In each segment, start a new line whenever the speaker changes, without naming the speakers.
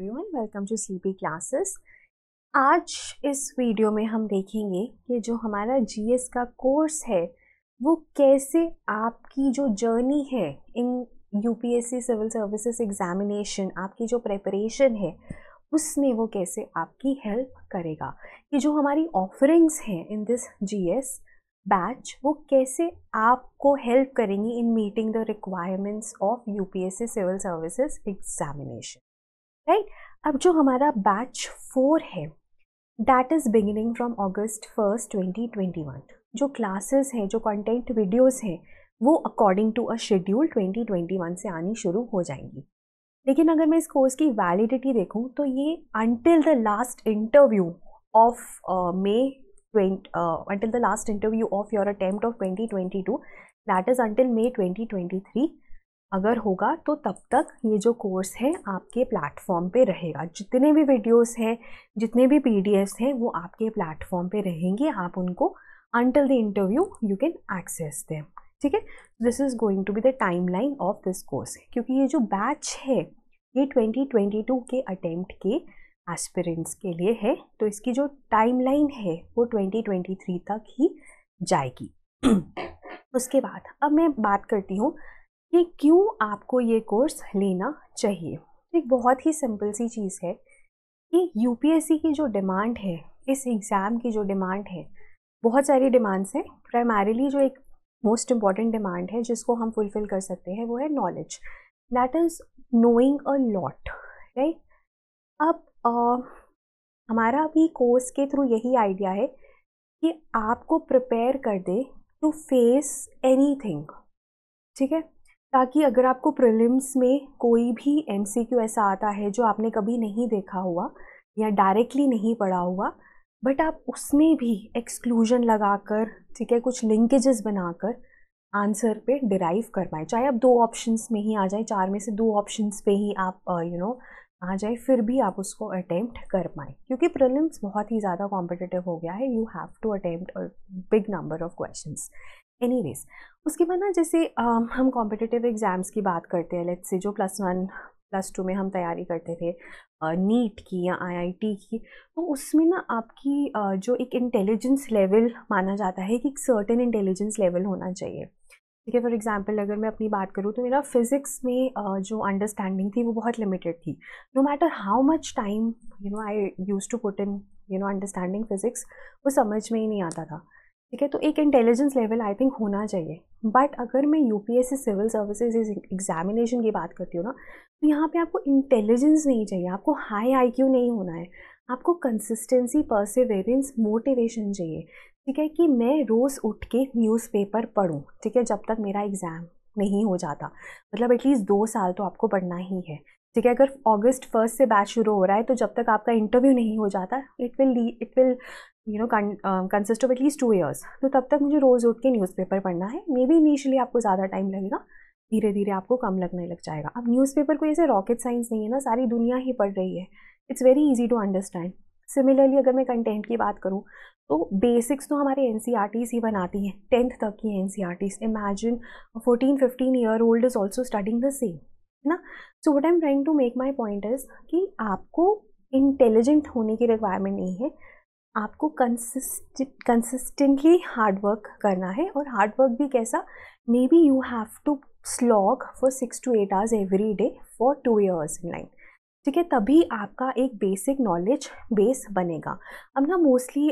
Everyone welcome to sleepy classes आज इस video में हम देखेंगे कि जो हमारा जीएस का कोर्स है वो कैसे आपकी जो जर्नी है in UPSC civil services examination आपकी जो प्रेपरेशन है उसमें वो कैसे आपकी हेल्प करेगा कि जो हमारी ऑफरिंग्स हैं इन दिस जीएस बैच वो कैसे आपको हेल्प करेंगी in meeting the requirements of UPSC civil services examination right अब जो हमारा बैच फोर है that is beginning from August first twenty twenty one जो क्लासेस हैं जो कंटेंट वीडियोस हैं वो अकॉर्डिंग टू अ शेड्यूल 2021 से आनी शुरू हो जाएंगी लेकिन अगर मैं इस कोर्स की वैलिडिटी देखूं तो ये until the last interview of May twenty until the last interview of twenty two that 2022 until May twenty twenty 2023 अगर होगा तो तब तक ये जो कोर्स है आपके प्लेटफॉर्म पे रहेगा जितने भी वीडियोस हैं जितने भी पी हैं वो आपके प्लेटफॉर्म पे रहेंगे आप उनको until the interview you can access दे ठीक है this is going to be the time line of this course क्योंकि ये जो बैच है ये 2022 के अटैम्प्ट के एस्पिरेंट्स के लिए है तो इसकी जो टाइम लाइन है वो 2023 तक ही जाएगी उसके बाद अब मैं बात करती हूँ कि क्यों आपको ये कोर्स लेना चाहिए एक बहुत ही सिंपल सी चीज़ है कि यूपीएससी की जो डिमांड है इस एग्ज़ाम की जो डिमांड है बहुत सारी डिमांड्स हैं प्राइमरीली जो एक मोस्ट इम्पॉर्टेंट डिमांड है जिसको हम फुलफ़िल कर सकते हैं वो है knowledge that is knowing a lot right अब uh, हमारा भी कोर्स के थ्रू यही आइडिया है कि आपको प्रिपेयर कर दे टू फेस एनी थिंग ठीक है ताकि अगर आपको प्रिलिम्स में कोई भी एम ऐसा आता है जो आपने कभी नहीं देखा हुआ या डायरेक्टली नहीं पढ़ा हुआ बट आप उसमें भी एक्सक्लूजन लगाकर ठीक है कुछ लिंकेजेस बनाकर आंसर पे डिराइव कर पाए चाहे आप दो ऑप्शंस में ही आ जाए चार में से दो ऑप्शंस पे ही आप you uh, know you know, आ जाए फिर भी आप उसको अटैम्प्ट कर पाए क्योंकि प्रिलिम्स बहुत ही ज़्यादा कॉम्पिटिटिव हो गया है you have to attempt big number of questions any उसके बाद ना जैसे हम कॉम्पिटिटिव एग्ज़ाम्स की बात करते हैं लेट्स से जो प्लस वन प्लस टू में हम तैयारी करते थे नीट की या आईआईटी की तो उसमें ना आपकी जो एक इंटेलिजेंस लेवल माना जाता है कि एक सर्टेन इंटेलिजेंस लेवल होना चाहिए ठीक है फॉर एग्जांपल अगर मैं अपनी बात करूँ तो मेरा फिज़िक्स में जो अंडरस्टैंडिंग थी वो बहुत लिमिटेड थी no matter how much time you know I use to put in you know understanding physics वो समझ में ही नहीं आता था ठीक है तो एक इंटेलिजेंस लेवल आई थिंक होना चाहिए बट अगर मैं U P C civil services examination की बात करती हूँ ना तो यहाँ पे आपको इंटेलिजेंस नहीं चाहिए आपको हाई क्यू नहीं होना है आपको कंसिस्टेंसी परसिवेरेंस मोटिवेशन चाहिए ठीक है कि मैं रोज़ उठ के न्यूज़पेपर पढूं ठीक है जब तक मेरा एग्ज़ाम नहीं हो जाता मतलब एटलीस्ट दो साल तो आपको पढ़ना ही है ठीक है अगर अगस्त फर्स्ट से बैच शुरू हो रहा है तो जब तक आपका इंटरव्यू नहीं हो जाता it will it will you know consist of at least two years तो तब तक मुझे रोज़ उठ के न्यूज़पेपर पढ़ना है मे बी इनिशियली आपको ज़्यादा टाइम लगेगा धीरे धीरे आपको कम लगने लग जाएगा अब न्यूज़पेपर कोई ऐसे रॉकेट साइंस नहीं है ना सारी दुनिया ही पढ़ रही है it's very easy to understand similarly अगर मैं कंटेंट की बात करूँ तो बेसिक्स तो हमारे एन e ही बनाती हैं टेंथ तक की N C R Ts imagine fourteen fifteen year old is also studying the same है ना so what I am trying to make my point is कि आपको इंटेलिजेंट होने की रिक्वायरमेंट नहीं है आपको कंसिस्ट कंसिस्टेंटली हार्डवर्क करना है और हार्डवर्क भी कैसा maybe you have to slog for six to eight hours every day for two years in line ठीक है तभी आपका एक बेसिक नॉलेज बेस बनेगा हम ना मोस्टली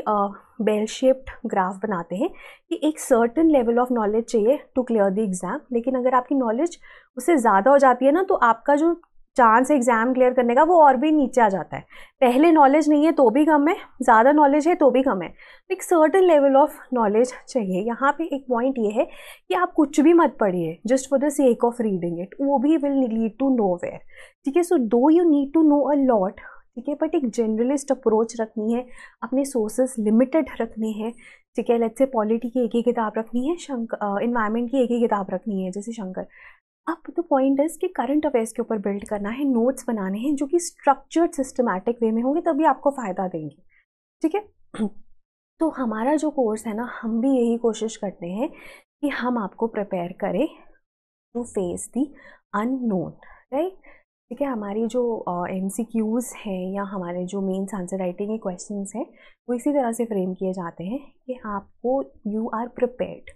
बेल शेप्ड ग्राफ बनाते हैं कि एक सर्टन लेवल ऑफ नॉलेज चाहिए टू क्लियर द एग्ज़ाम लेकिन अगर आपकी नॉलेज उससे ज़्यादा हो जाती है ना तो आपका जो चांस एग्ज़ाम क्लियर करने का वो और भी नीचे आ जाता है पहले नॉलेज नहीं है तो भी कम है ज़्यादा नॉलेज है तो भी कम है तो एक सर्टन लेवल ऑफ नॉलेज चाहिए यहाँ पे एक पॉइंट ये है कि आप कुछ भी मत पढ़िए just for the sake of reading it वो भी will lead to nowhere ठीक है so though you need to know a lot ठीक है बट एक जनरलिस्ट अप्रोच रखनी है अपने सोर्सेज लिमिटेड रखने हैं ठीक है लेट्स से पॉलिटी की एक ही किताब रखनी है शंकर इन्वायरमेंट की एक ही किताब रखनी है जैसे शंकर अब द पॉइंट इज कि करंट अफेयर्स के ऊपर बिल्ड करना है नोट्स बनाने हैं जो कि स्ट्रक्चर्ड सिस्टमैटिक वे में होंगे तभी आपको फ़ायदा देंगे ठीक है तो हमारा जो कोर्स है ना हम भी यही कोशिश करते हैं कि हम आपको प्रिपेयर करें to face the unknown right ठीक है हमारी जो एम सी क्यूज़ हैं या हमारे जो मेन्स आंसर राइटिंग के क्वेश्चन हैं वो इसी तरह से फ्रेम किए जाते हैं कि आपको यू आर प्रिपेयर्ड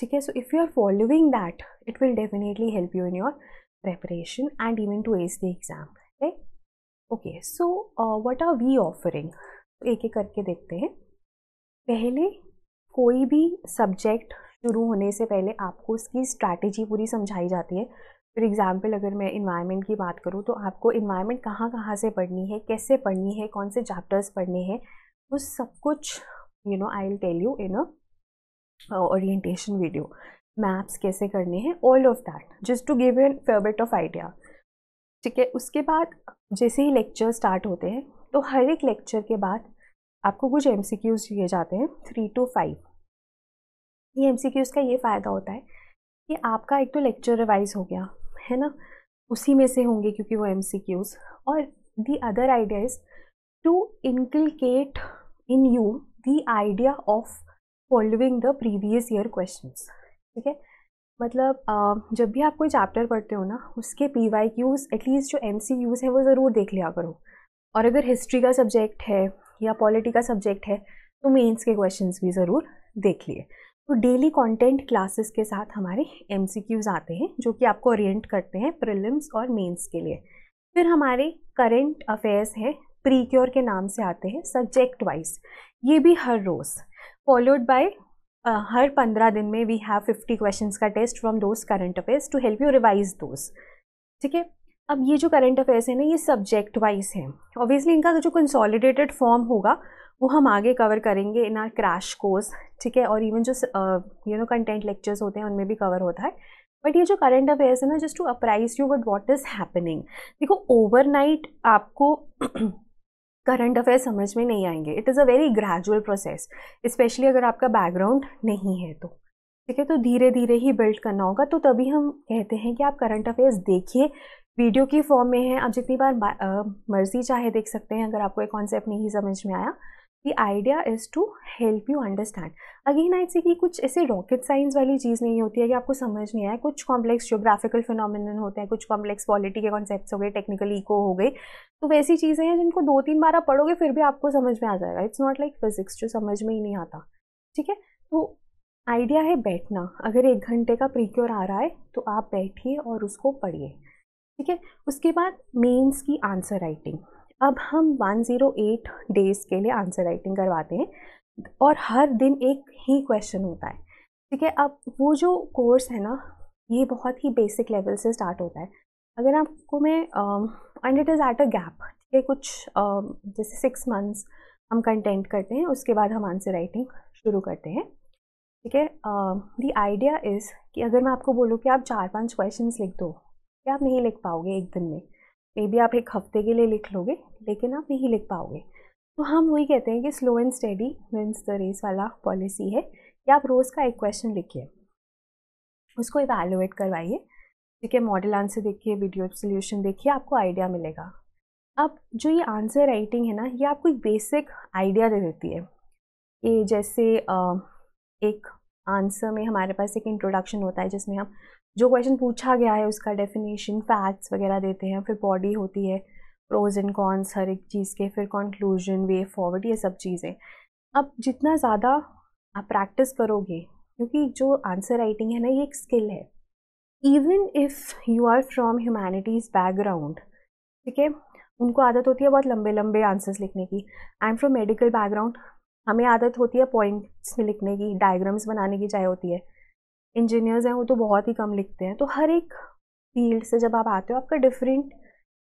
ठीक है so if you are following that it will definitely help you in your preparation and even to ace the exam okay so what are we offering तो एक एक करके देखते हैं पहले कोई भी सब्जेक्ट शुरू होने से पहले आपको उसकी स्ट्रैटेजी पूरी समझाई जाती है फॉर एग्ज़ाम्पल अगर मैं इन्वायरमेंट की बात करूँ तो आपको इन्वायरमेंट कहाँ कहाँ से पढ़नी है कैसे पढ़नी है कौन से चैप्टर्स पढ़ने हैं वो सब कुछ you know I will tell you in a orientation video maps कैसे करने हैं all of that just to give an favourite of idea ठीक है उसके बाद जैसे ही लेक्चर स्टार्ट होते हैं तो हर एक लेक्चर के बाद आपको कुछ एम सी क्यूज़ दिए जाते हैं थ्री टू फाइव ये एम सी क्यूज़ का ये फ़ायदा होता है कि आपका एक तो लेक्चर रिवाइज हो गया है ना उसी में से होंगे क्योंकि वो एम सी क्यूज़ और the other idea is to inculcate in you the idea of following the previous year question ठीक है मतलब जब भी आप कोई चैप्टर पढ़ते हो ना उसके पी वाई क्यूज़ एटलीस्ट जो एम सी यूज़ हैं वो ज़रूर देख लिया करो और अगर हिस्ट्री का सब्जेक्ट है या पॉलिटी का सब्जेक्ट है तो मेन्स के क्वेश्चन भी ज़रूर देख लिए तो डेली कंटेंट क्लासेस के साथ हमारे एम आते हैं जो कि आपको ओरिएंट करते हैं प्रिलिम्स और मेंस के लिए फिर हमारे करेंट अफेयर्स है प्री क्योर के नाम से आते हैं सब्जेक्ट वाइज ये भी हर रोज़ फॉलोड बाय हर पंद्रह दिन में वी हैव फिफ्टी क्वेश्चन का test from those current affairs to help you revise those ठीक है अब ये जो करंट अफेयर्स है ना ये सब्जेक्ट वाइज है ऑब्वियसली इनका जो कंसोलिडेटेड फॉर्म होगा वो हम आगे कवर करेंगे इन आर क्रैश कोर्स ठीक है और इवन जो यू नो कंटेंट लेक्चर्स होते हैं उनमें भी कवर होता है बट ये जो करंट अफेयर्स है ना just to apprise you but what is happening देखो ओवरनाइट आपको करंट अफेयर समझ में नहीं आएंगे it is a very gradual process specially अगर आपका बैकग्राउंड नहीं है तो ठीक है तो धीरे धीरे ही बिल्ड करना होगा तो तभी हम कहते हैं कि आप करंट अफेयर्स देखिए वीडियो की फॉर्म में है आप जितनी बार मर्जी चाहे देख सकते हैं अगर आपको एक कॉन्सेप्ट नहीं समझ में आया the idea is to help you understand again I say कि कुछ ऐसे रॉकेट साइंस वाली चीज़ नहीं होती है कि आपको समझ नहीं आया कुछ कॉम्प्लेक्स जोग्राफिकल फिनोमिन होते हैं कुछ कॉम्प्लेक्स पॉलिटी के कॉन्सेप्ट हो गए टेक्निकल इको हो गए तो वैसी चीज़ें हैं जिनको दो तीन बार आप पढ़ोगे फिर भी आपको समझ में आ जाएगा इट्स नॉट लाइक फिजिक्स जो समझ में ही नहीं आता ठीक है तो आइडिया है बैठना अगर एक घंटे का प्रीक्योर आ रहा है तो आप बैठिए और उसको पढ़िए ठीक है उसके बाद मेन्स की आंसर राइटिंग अब हम 108 डेज़ के लिए आंसर राइटिंग करवाते हैं और हर दिन एक ही क्वेश्चन होता है ठीक है अब वो जो कोर्स है ना ये बहुत ही बेसिक लेवल से स्टार्ट होता है अगर आपको मैं and it is at a gap ठीक है कुछ uh, जैसे सिक्स मंथ्स हम कंटेंट करते हैं उसके बाद हम आंसर राइटिंग शुरू करते हैं ठीक है दी आइडिया इज़ कि अगर मैं आपको बोलूँ कि आप चार पांच क्वेश्चंस लिख दो क्या आप नहीं लिख पाओगे एक दिन में मे बी आप एक हफ्ते के लिए लिख लोगे लेकिन आप नहीं लिख पाओगे तो हम वही कहते हैं कि slow and steady means the race वाला पॉलिसी है कि आप रोज़ का एक क्वेश्चन लिखिए उसको इवेलुएट करवाइए ठीक है मॉडल आंसर देखिए वीडियो सोल्यूशन देखिए आपको आइडिया मिलेगा अब जो ये आंसर राइटिंग है ना ये आपको एक बेसिक आइडिया दे देती है ये जैसे एक आंसर में हमारे पास एक इंट्रोडक्शन होता है जिसमें हम जो क्वेश्चन पूछा गया है उसका डेफिनेशन फैक्ट्स वगैरह देते हैं फिर बॉडी होती है प्रोज एंड कॉन्स हर एक चीज़ के फिर कंक्लूजन वे फॉरवर्ड ये सब चीज़ें अब जितना ज़्यादा आप प्रैक्टिस करोगे क्योंकि जो आंसर राइटिंग है ना ये एक स्किल है even if you are from humanities background ठीक है उनको आदत होती है बहुत लंबे लंबे आंसर्स लिखने की I am from medical background हमें आदत होती है पॉइंट्स में लिखने की डायग्राम्स बनाने की चाहे होती है इंजीनियर्स हैं वो तो बहुत ही कम लिखते हैं तो हर एक फील्ड से जब आप आते हो आपका डिफरेंट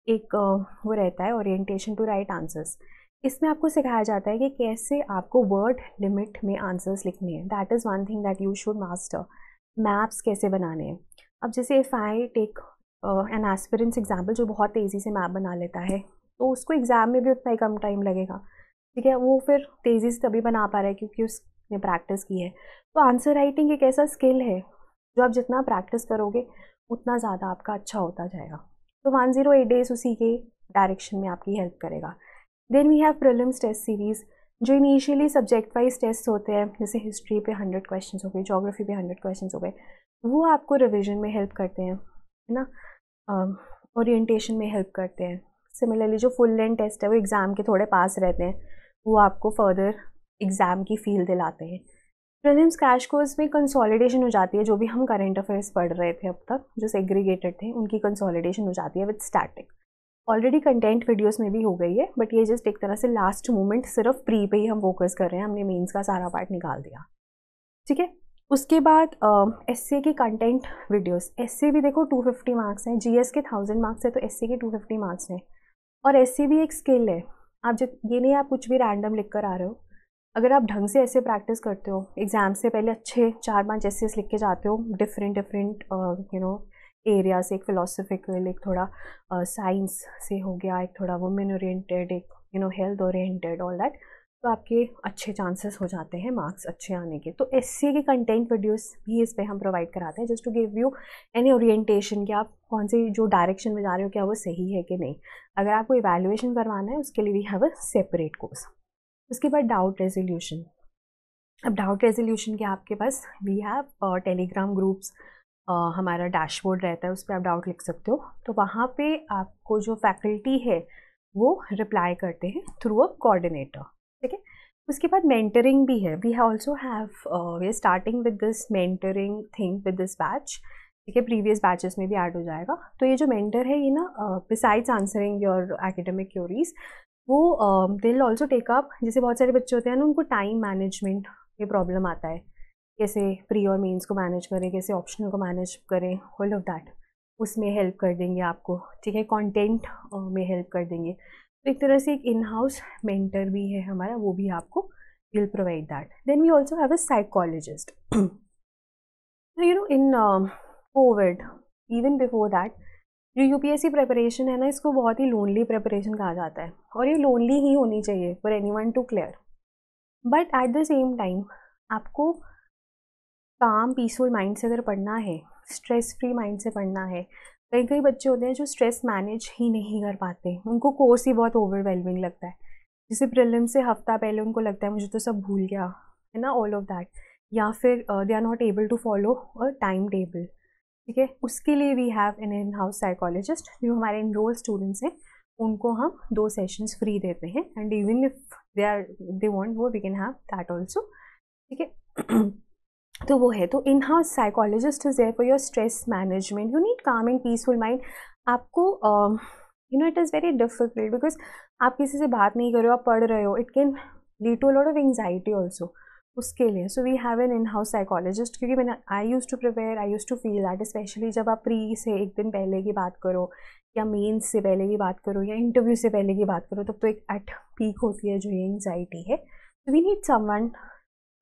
एक वो रहता है ओरिएंटेशन टू राइट आंसर्स इसमें आपको सिखाया जाता है कि कैसे आपको वर्ड लिमिट में आंसर्स लिखने हैं that is one thing that you should master maps कैसे बनाने हैं अब जैसे if I take an aspirant's example जो बहुत तेज़ी से मैप बना लेता है तो उसको एग्ज़ाम में भी उतना ही कम टाइम लगेगा ठीक है वो फिर तेज़ी से तभी बना पा रहा है क्योंकि उस ने प्रैक्टिस की है तो आंसर राइटिंग एक ऐसा स्किल है जो आप जितना प्रैक्टिस करोगे उतना ज़्यादा आपका अच्छा होता जाएगा तो वन जीरो एट डेज उसी के डायरेक्शन में आपकी हेल्प करेगा then we have prelims test series जो इनिशियली सब्जेक्ट वाइज टेस्ट होते हैं जैसे हिस्ट्री पे हंड्रेड क्वेश्चन हो गए जोग्राफी पे हंड्रेड क्वेश्चन हो गए वो आपको रिविजन में हेल्प करते हैं है ना ओरिएंटेशन uh, में हेल्प करते हैं सिमिलरली जो फुल लेंथ टेस्ट है वो एग्ज़ाम के थोड़े पास रहते हैं वो आपको फर्दर एग्ज़ाम की फील दिलाते हैं प्रीलिम्स क्रैश कोर्स में कंसोलिडेशन हो जाती है जो भी हम करंट अफेयर्स पढ़ रहे थे अब तक जो सेग्रीगेटेड थे उनकी कंसोलिडेशन हो जाती है with static already content videos में भी हो गई है बट ये जस्ट एक तरह से लास्ट मोमेंट सिर्फ प्री पे ही हम फोकस कर रहे हैं हमने मेंस का सारा पार्ट निकाल दिया ठीक है उसके बाद एस uh, के कंटेंट वीडियोस एस भी देखो 250 मार्क्स हैं जीएस के 1000 मार्क्स है तो एस के 250 मार्क्स हैं और एस भी एक स्किल है आप जब ये नहीं आप कुछ भी रैंडम लिख कर आ रहे हो अगर आप ढंग से ऐसे प्रैक्टिस करते हो एग्ज़ाम से पहले अच्छे चार पांच ऐसे लिख के जाते हो different different you know area से एक फ़िलोसफिकल एक थोड़ा साइंस uh, से हो गया एक थोड़ा वुमेन ओरिएंटेड एक you know health oriented all that तो आपके अच्छे चांसेस हो जाते हैं मार्क्स अच्छे आने के तो एस के कंटेंट प्रोड्यूस भी इस पर हम प्रोवाइड कराते हैं just to give you any orientation कि आप कौन से जो डायरेक्शन में जा रहे हो क्या वो सही है कि नहीं अगर आपको इवेल्युएशन करवाना है उसके लिए we have a separate course उसके बाद डाउट रेजोल्यूशन अब डाउट रेजोल्यूशन के आपके पास वी हैव टेलीग्राम ग्रुप्स हमारा डैशबोर्ड रहता है उस पर आप डाउट लिख सकते हो तो वहाँ पे आपको जो फैकल्टी है वो रिप्लाई करते हैं थ्रू अ कोऑर्डिनेटर ठीक है उसके बाद मेंटरिंग भी है we also have we are starting with this mentoring thing with this batch ठीक है प्रीवियस बैचेस में भी ऐड हो जाएगा तो ये जो मेंटर है ये ना besides answering your academic queries वो दिल ऑल्सो टेकअप जैसे बहुत सारे बच्चे होते हैं ना उनको टाइम मैनेजमेंट में प्रॉब्लम आता है कैसे प्री और मेन्स को मैनेज करें कैसे ऑप्शनल को मैनेज करें होल ऑफ दैट उसमें हेल्प कर देंगे आपको ठीक है कंटेंट में हेल्प कर देंगे तो एक तरह से एक इन हाउस मेंटर भी है हमारा वो भी आपको will provide that then we also have a psychologist you know in COVID even before that जो सी प्रिपरेशन है ना इसको बहुत ही लोनली प्रिपरेशन कहा जाता है और ये लोनली ही होनी चाहिए for anyone to clear but at the same time आपको काम पीसफुल माइंड से अगर पढ़ना है स्ट्रेस फ्री माइंड से पढ़ना है कई कई बच्चे होते हैं जो स्ट्रेस मैनेज ही नहीं कर पाते उनको कोर्स ही बहुत ओवरवेलमिंग लगता है जैसे प्रिलिम से हफ्ता पहले उनको लगता है मुझे तो सब भूल गया है ना ऑल ऑफ दैट या फिर they are not able to follow a time table ठीक है उसके लिए we have an in house psychologist जो हमारे इनरोल स्टूडेंट्स हैं उनको हम दो सेशंस फ्री देते हैं and even if they are they want वो we can have that also ठीक है तो वो है तो in house psychologist is there for your stress management you need calm and peaceful mind आपको you know it is very difficult because आप किसी से बात नहीं कर रहे हो आप पढ़ रहे हो it can lead to lot of anxiety also उसके लिए so we have an in house psychologist क्योंकि मैंने I use to prepare I use to feel that specially जब आप प्री से एक दिन पहले की बात करो या मेन्स से पहले की बात करो या इंटरव्यू से पहले की बात करो तब तो, एक एट पीक होती है जो ये एंगजाइटी है so we need someone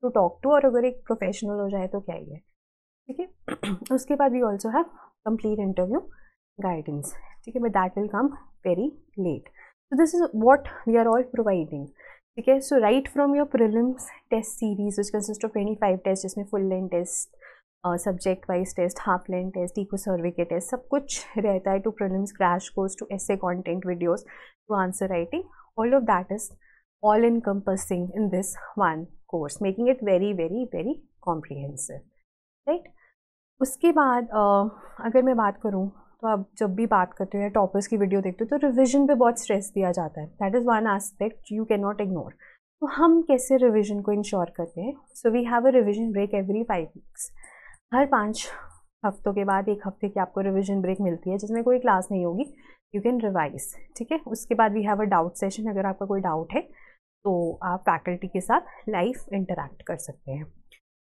to talk to और अगर एक प्रोफेशनल हो जाए तो क्या ही है ठीक है उसके बाद we also have complete interview guidance ठीक है but that will come very late so this is what we are all providing ठीक है so right from your prelims test series which consist of twenty five test जिसमें full length test subject wise test half length test eco survey के test सब कुछ रहता है to prelims crash course to ऐसे content videos to answer writing all of that is all in encompassing in this one course making it very very very comprehensive right उसके बाद uh, अगर मैं बात करूँ तो आप जब भी बात करते हो या टॉपर्स की वीडियो देखते हो तो रिविजन पर बहुत स्ट्रेस दिया जाता है that is one aspect you can not ignore तो हम कैसे रिविजन को इंश्योर करते हैं so we have a revision break every five weeks हर पाँच हफ्तों के बाद एक हफ्ते की आपको रिविजन ब्रेक मिलती है जिसमें कोई क्लास नहीं होगी यू कैन रिवाइज ठीक है उसके बाद we have a doubt session अगर आपका कोई डाउट है तो आप फैकल्टी के साथ लाइव इंटरेक्ट कर सकते हैं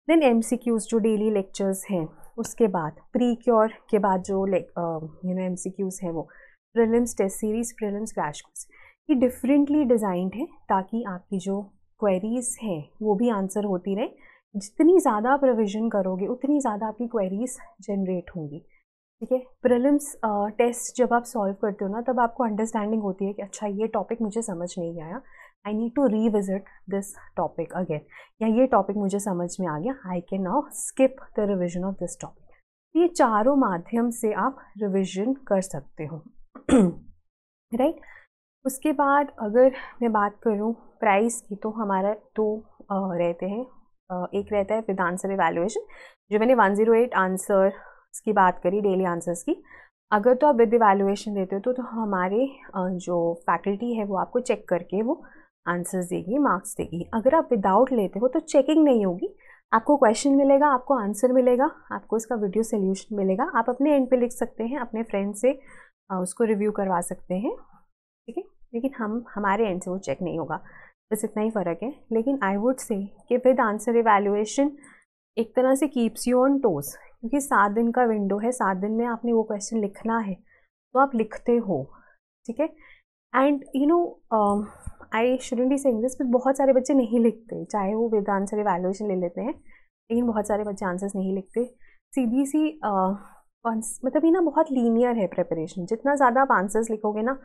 देन एम जो डेली लेक्चर्स हैं उसके बाद प्री क्योर के बाद जो लाइक यू नो एम है वो prelims test series prelims crash course ये डिफरेंटली डिज़ाइंड है ताकि आपकी जो क्वेरीज़ हैं वो भी आंसर होती रहे जितनी ज़्यादा प्रोविजन करोगे उतनी ज़्यादा आपकी क्वेरीज़ जनरेट होंगी ठीक है प्रिलिम्स टेस्ट जब आप सॉल्व करते हो ना तब आपको अंडरस्टैंडिंग होती है कि अच्छा ये टॉपिक मुझे समझ नहीं आया I need to revisit this topic again या ये टॉपिक मुझे समझ में आ गया I can now skip the revision of this topic ये चारों माध्यम से आप रिविजन कर सकते हो राइट right? उसके बाद अगर मैं बात करूँ प्राइस की तो हमारा दो तो रहते हैं एक रहता है विद आंसर एवेल्यूएशन जो मैंने 108 आंसर की बात करी डेली आंसर्स की अगर तो आप विद वैल्यूएशन देते हो तो, तो हमारे जो फैकल्टी है वो आपको चेक करके वो आंसर्स देगी मार्क्स देगी अगर आप विदाउट लेते हो तो चेकिंग नहीं होगी आपको क्वेश्चन मिलेगा आपको आंसर मिलेगा आपको इसका वीडियो सोल्यूशन मिलेगा आप अपने एंड पे लिख सकते हैं अपने फ्रेंड से उसको रिव्यू करवा सकते हैं ठीक है लेकिन हम हमारे एंड से वो चेक नहीं होगा बस इतना ही फ़र्क है लेकिन आई वुड से कि विद आंसर एवेल्युएशन एक तरह से कीप्स यू ऑन टोज क्योंकि सात दिन का विंडो है सात दिन में आपने वो क्वेश्चन लिखना है तो आप लिखते हो ठीक है and you know I shouldn't be saying this but बहुत सारे बच्चे नहीं लिखते चाहे वो विद आंसर एवेल्युएशन ले लेते हैं लेकिन बहुत सारे बच्चे आंसर्स नहीं लिखते सी बी सी मतलब ये ना बहुत लीनियर है प्रेपरेशन जितना ज़्यादा आप आंसर्स लिखोगे ना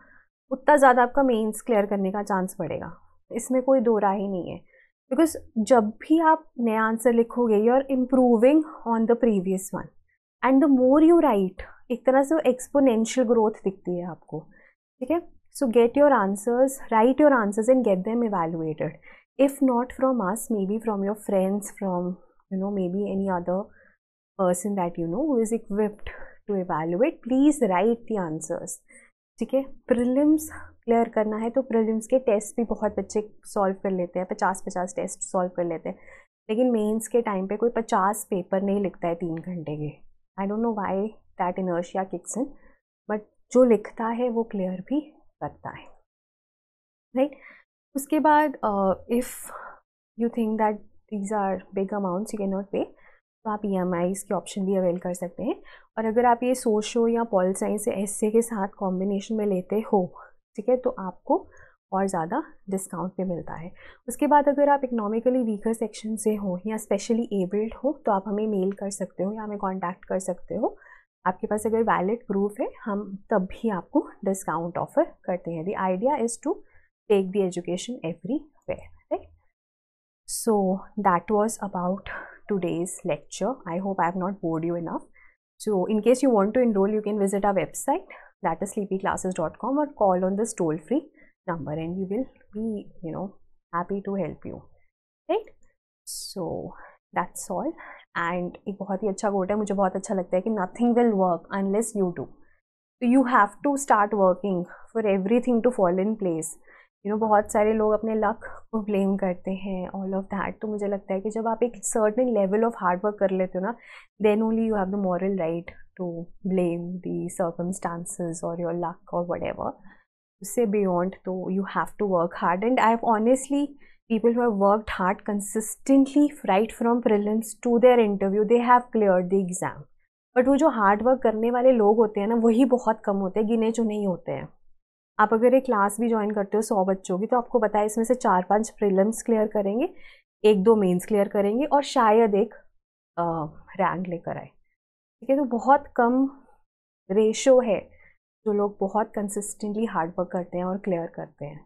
उतना ज़्यादा आपका मेन्स क्लियर करने का चांस बढ़ेगा इसमें कोई दो राय ही नहीं है बिकॉज जब भी आप नया आंसर लिखोगे you are improving on the previous one and the more you write एक तरह से वो एक्सपोनेंशियल ग्रोथ दिखती है आपको ठीक है so get your answers write your answers and get them evaluated if not from us may be from your friends from you know may be any other person that you know who is equipped to evaluate please write the answers ठीक है prelims clear करना है तो prelims के test भी बहुत बच्चे solve कर लेते हैं पचास पचास टेस्ट सॉल्व कर लेते हैं लेकिन मेंस के टाइम पे कोई पचास पेपर नहीं लिखता है तीन घंटे के I don't know why that inertia kicks in but जो लिखता है वो क्लियर भी करता है राइट right? उसके बाद if you think that these are big amounts you can not pay तो आप ई एम आईज के ऑप्शन भी अवेल कर सकते हैं और अगर आप ये सोशो या पॉल साइंस या एस के साथ कॉम्बिनेशन में लेते हो ठीक है तो आपको और ज़्यादा डिस्काउंट पे मिलता है उसके बाद अगर आप इकोनॉमिकली वीकर सेक्शन से हो या स्पेशली एबल्ड हो तो आप हमें मेल कर सकते हो या हमें कॉन्टैक्ट कर सकते हो आपके पास अगर वैलिड प्रूफ है हम तब भी आपको डिस्काउंट ऑफर करते हैं the idea is to take the education every way so that was about today's lecture I hope I have not bored you enough so in case you want to enrol you can visit our website that is sleepy classes dot com और call on this toll free number and you will be you know happy to help you right so that's all and एक बहुत ही अच्छा coat है मुझे बहुत अच्छा लगता है कि nothing will work unless you do तो you have to start working for everything to follow in place you know बहुत सारे लोग अपने लक को ब्लेम करते हैं ऑल ऑफ दैट तो मुझे लगता है कि जब आप एक certain level of hard work कर लेते हो ना then only you have the moral right to blame the circumstances और योर लक और वट एवर उससे बियॉन्ड तो you have to work hard and I have honestly people who have worked hard consistently right from prelims to their interview they have cleared the exam but वो जो hard work करने वाले लोग होते हैं ना वही बहुत कम होते हैं गिने चुने ही होते हैं आप अगर एक क्लास भी ज्वाइन करते हो सौ बच्चों की तो आपको पता है इसमें से चार पांच प्रिलम्स क्लियर करेंगे एक दो मेंस क्लियर करेंगे और शायद एक रैंक लेकर आए ठीक है तो बहुत कम रेशो है जो लोग बहुत कंसिस्टेंटली हार्ड वर्क करते हैं और क्लियर करते हैं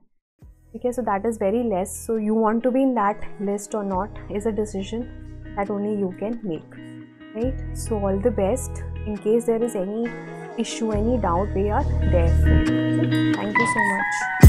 okay so that is very less so you want to be in that list or not is a decision that only you can make right so all the best in case there is any issue any doubt we are there for you thank you so much